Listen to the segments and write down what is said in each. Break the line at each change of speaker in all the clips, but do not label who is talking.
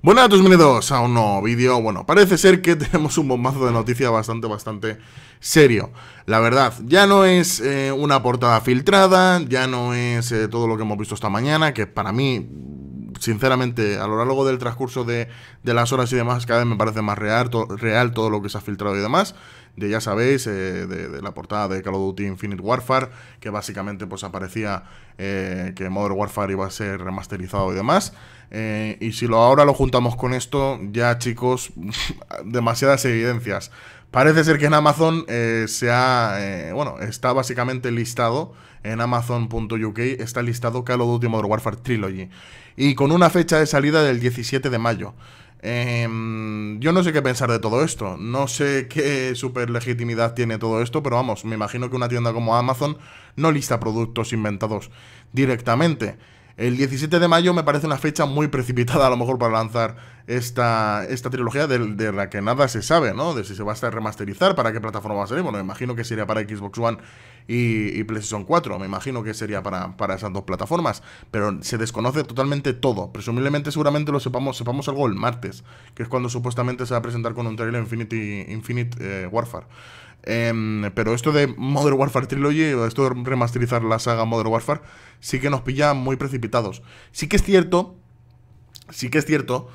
Buenas a todos, bienvenidos a un nuevo vídeo. Bueno, parece ser que tenemos un bombazo de noticia bastante, bastante serio. La verdad, ya no es eh, una portada filtrada, ya no es eh, todo lo que hemos visto esta mañana, que para mí, sinceramente, a lo largo del transcurso de, las horas y demás, cada vez me parece más real, real todo lo que se ha filtrado y demás ya sabéis, eh, de, la portada de Call of Duty Infinite Warfare, que básicamente pues aparecía eh, que Modern Warfare iba a ser remasterizado y demás. Eh, y si lo, ahora lo juntamos con esto, ya chicos, demasiadas evidencias. Parece ser que en Amazon se ha, bueno, está básicamente listado en Amazon.uk, está listado Call of Duty Modern Warfare Trilogy. Y con una fecha de salida del 17 de mayo. Em, yo no sé qué pensar de todo esto, no sé qué super legitimidad tiene todo esto, pero vamos, me imagino que una tienda como Amazon no lista productos inventados directamente. El 17 de mayo me parece una fecha muy precipitada a lo mejor para lanzar esta, esta trilogía de, la que nada se sabe, ¿no? De si se va a remasterizar, para qué plataforma va a salir. Bueno, me imagino que sería para Xbox One y, PlayStation 4, me imagino que sería para, esas dos plataformas, pero se desconoce totalmente todo. Presumiblemente, seguramente lo sepamos, sepamos algo el martes, que es cuando supuestamente se va a presentar con un trailer Infinity, Infinite eh, Warfare. Em, pero esto de Modern Warfare Trilogy, esto de remasterizar la saga Modern Warfare, sí que nos pilla muy precipitados. Sí que es cierto, sí que es cierto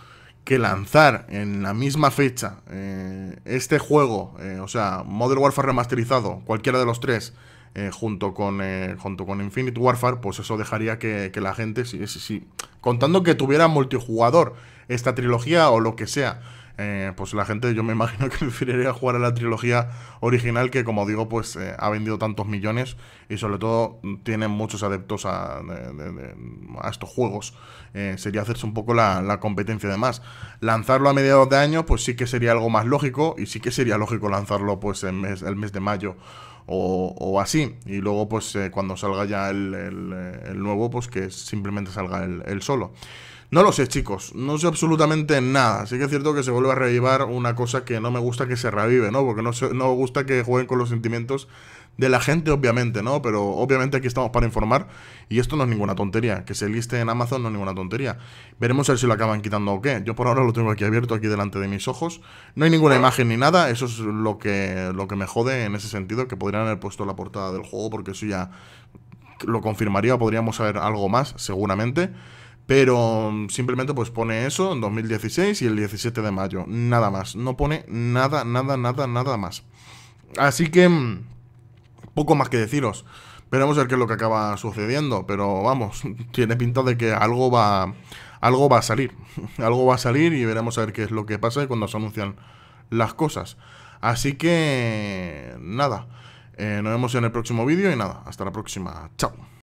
que lanzar en la misma fecha eh, este juego, eh, o sea, Modern Warfare remasterizado, cualquiera de los tres, eh, junto, con, junto con Infinite Warfare, pues eso dejaría que, la gente, sí, sí, contando que tuviera multijugador esta trilogía o lo que sea, eh, pues la gente yo me imagino que preferiría jugar a la trilogía original que como digo pues eh, ha vendido tantos millones y sobre todo tiene muchos adeptos a, estos juegos. Eh, sería hacerse un poco la, competencia de más Lanzarlo a mediados de año pues sí que sería algo más lógico y sí que sería lógico lanzarlo pues mes, el mes de mayo. O, así. Y luego, pues cuando salga ya el, nuevo, pues que simplemente salga el solo. No lo sé, chicos, no sé absolutamente nada. Sí que es cierto que se vuelve a revivir una cosa que no me gusta que se revive, ¿no? Porque no, no me gusta que jueguen con los sentimientos de la gente, obviamente, ¿no? Pero obviamente aquí estamos para informar y esto no es ninguna tontería. Que se liste en Amazon no es ninguna tontería. Veremos a ver si lo acaban quitando o qué. Yo por ahora lo tengo aquí abierto, aquí delante de mis ojos. No hay ninguna imagen ni nada, eso es lo que, lo que me jode en ese sentido, que podrían haber puesto la portada del juego porque eso ya lo confirmaría, podríamos saber algo más, seguramente. Pero mm, simplemente pues pone eso en 2016 y el 17 de mayo. Nada más. No pone nada, nada, nada, nada más. Así que mm, poco más que deciros. Veremos a ver qué es lo que acaba sucediendo. Pero vamos, tiene pinta de que algo va, algo va a salir. algo va a salir y veremos a ver qué es lo que pasa cuando se anuncian las cosas. Así que nada. Eh, nos vemos en el próximo vídeo y nada. Hasta la próxima. Chao.